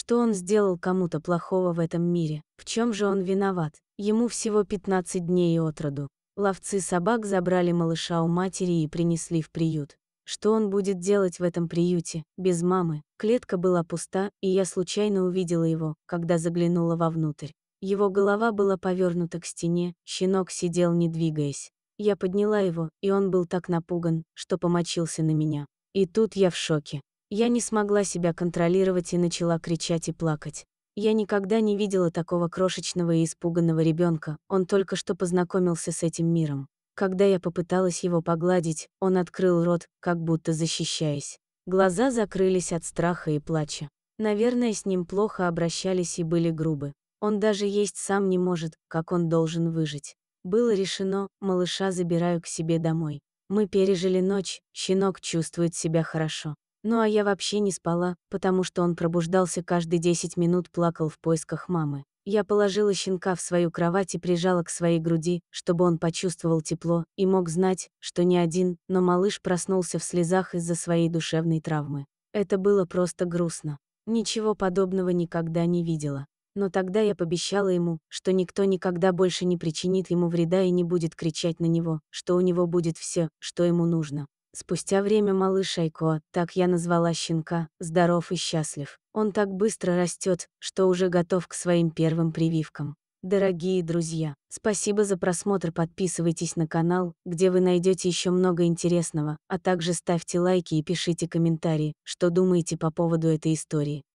что он сделал кому-то плохого в этом мире. В чем же он виноват? Ему всего 15 дней от роду. Ловцы собак забрали малыша у матери и принесли в приют. Что он будет делать в этом приюте, без мамы? Клетка была пуста, и я случайно увидела его, когда заглянула вовнутрь. Его голова была повернута к стене, щенок сидел не двигаясь. Я подняла его, и он был так напуган, что помочился на меня. И тут я в шоке. Я не смогла себя контролировать и начала кричать и плакать. Я никогда не видела такого крошечного и испуганного ребенка. он только что познакомился с этим миром. Когда я попыталась его погладить, он открыл рот, как будто защищаясь. Глаза закрылись от страха и плача. Наверное, с ним плохо обращались и были грубы. Он даже есть сам не может, как он должен выжить. Было решено, малыша забираю к себе домой. Мы пережили ночь, щенок чувствует себя хорошо. Ну а я вообще не спала, потому что он пробуждался каждые 10 минут, плакал в поисках мамы. Я положила щенка в свою кровать и прижала к своей груди, чтобы он почувствовал тепло и мог знать, что не один, но малыш проснулся в слезах из-за своей душевной травмы. Это было просто грустно. Ничего подобного никогда не видела. Но тогда я пообещала ему, что никто никогда больше не причинит ему вреда и не будет кричать на него, что у него будет все, что ему нужно. Спустя время малыш Айко, так я назвала щенка, здоров и счастлив. Он так быстро растет, что уже готов к своим первым прививкам. Дорогие друзья, спасибо за просмотр, подписывайтесь на канал, где вы найдете еще много интересного, а также ставьте лайки и пишите комментарии, что думаете по поводу этой истории.